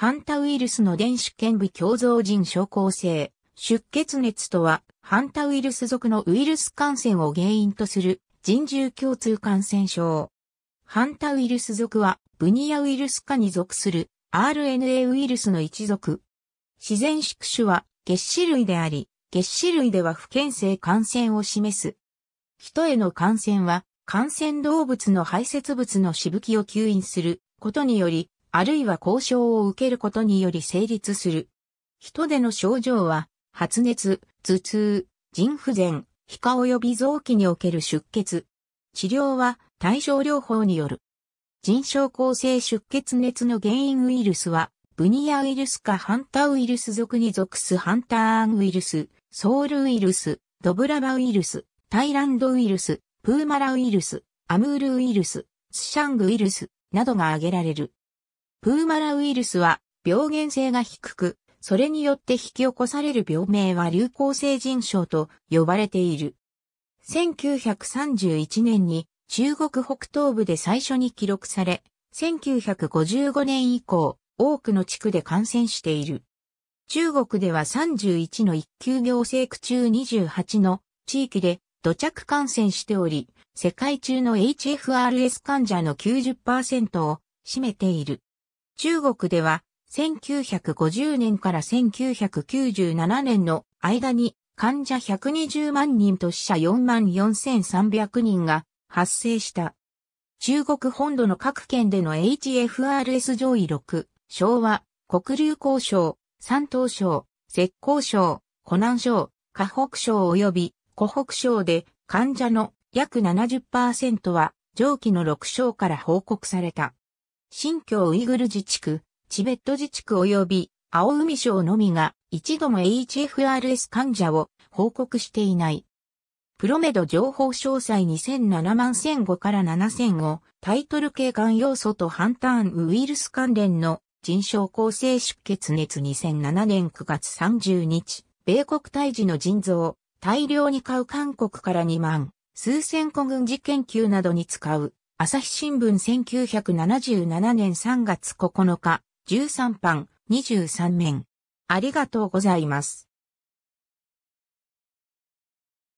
ハンタウイルスの電子顕微鏡造人症候性、出血熱とは、ハンタウイルス属のウイルス感染を原因とする人獣共通感染症。ハンタウイルス属は、ブニアウイルス科に属する RNA ウイルスの一属。自然宿主は、月種類であり、月種類では不健性感染を示す。人への感染は、感染動物の排泄物のしぶきを吸引することにより、あるいは交渉を受けることにより成立する。人での症状は、発熱、頭痛、腎不全、皮下及び臓器における出血。治療は対症療法による。腎症構成出血熱の原因ウイルスは、ブニアウイルスかハンターウイルス属に属すハンターアンウイルス、ソウルウイルス、ドブラバウイルス、タイランドウイルス、プーマラウイルス、アムールウイルス、スシャングウイルス、などが挙げられる。プーマラウイルスは病原性が低く、それによって引き起こされる病名は流行性腎症と呼ばれている。1931年に中国北東部で最初に記録され、1955年以降、多くの地区で感染している。中国では31の一級行政区中28の地域で土着感染しており、世界中の HFRS 患者の90%を占めている。中国では1950年から1997年の間に患者120万人と死者4万4300人が発生した。中国本土の各県での HFRS 上位6、昭和、黒竜交渉、山東省、浙江省、湖南省、河北省及び湖北省で患者の約70%は上記の6省から報告された。新疆ウイグル自治区、チベット自治区及び青海省のみが一度も HFRS 患者を報告していない。プロメド情報詳細2007万1005から7000をタイトル系肝要素と反ンウイルス関連の腎症構成出血熱2007年9月30日、米国大事の腎臓、大量に買う韓国から2万、数千個軍事研究などに使う朝日新聞1977年3月9日、13版、23面。ありがとうございます。